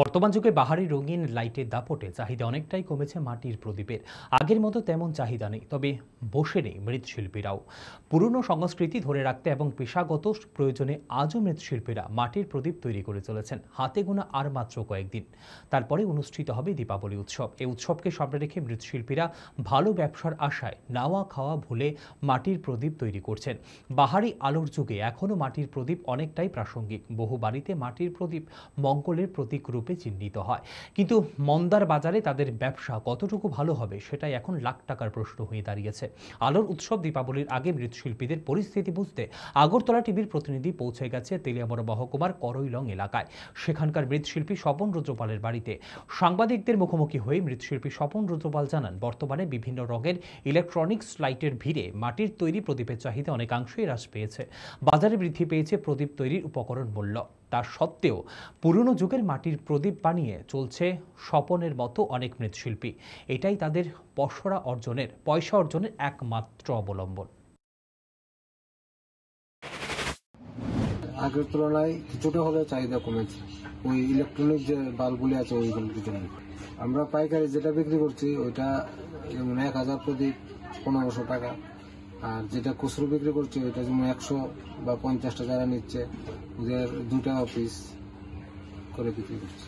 বর্তমান যুগে বাহারি রঙিন লাইটের দাপটে চাহিদা অনেকটাই কমেছে মাটির প্রদীপের আগের মতো তেমন চাহিদা নেই তবে বসে নেই মৃৎশিল্পীরাও পুরনো সংস্কৃতি ধরে রাখতে এবং পেশাগত প্রয়োজনে আজও মৃৎশিল্পীরা মাটির প্রদীপ তৈরি করে চলেছেন হাতে গোনা আর মাত্র কয়েকদিন তারপরে অনুষ্ঠিত হবে দীপাবলি উৎসব এই উৎসবকে সামনে রেখে মৃৎশিল্পীরা ভালো ব্যবসার আশায় নাওয়া খাওয়া ভুলে মাটির প্রদীপ তৈরি করছেন বাহারি আলোর যুগে এখনও মাটির প্রদীপ অনেকটাই প্রাসঙ্গিক বহু বাড়িতে মাটির প্রদীপ মঙ্গলের প্রতীক রূপ রূপে চিহ্নিত হয় কিন্তু মন্দার বাজারে তাদের ব্যবসা কতটুকু ভালো হবে সেটাই এখন লাখ টাকার প্রশ্ন হয়ে দাঁড়িয়েছে আলোর উৎসব দীপাবলির আগে মৃৎশিল্পীদের পরিস্থিতি বুঝতে আগরতলা টিভির প্রতিনিধি পৌঁছে গেছে তেলিয়ামরা মহকুমার করইলং এলাকায় সেখানকার মৃৎশিল্পী স্বপন রুদ্রপালের বাড়িতে সাংবাদিকদের মুখোমুখি হয়ে মৃৎশিল্পী স্বপন রুদ্রপাল জানান বর্তমানে বিভিন্ন রঙের ইলেকট্রনিক্স লাইটের ভিড়ে মাটির তৈরি প্রদীপের চাহিদা অনেকাংশই হ্রাস পেয়েছে বাজারে বৃদ্ধি পেয়েছে প্রদীপ তৈরির উপকরণ মূল্য তা সত্ত্বেও পুরনো যুগের মাটির প্রদীপ বানিয়ে চলছে স্বপনের মতো অনেক মৃৎশিল্পী এটাই তাদের পসরা অর্জনের পয়সা অর্জনের একমাত্র অবলম্বন আগের তুলনায় কিছুটা হলে চাহিদা কমেছে ওই ইলেকট্রনিক যে বাল্বগুলি আছে ওইগুলোর জন্য আমরা পাইকারি যেটা বিক্রি করছি ওইটা মানে এক হাজার প্রতি পনেরোশো টাকা আর যেটা খুচরো বিক্রি করছে ওইটা যেমন একশো বা পঞ্চাশটা যারা নিচ্ছে ওদের দুটা অফিস করে বিক্রি করছে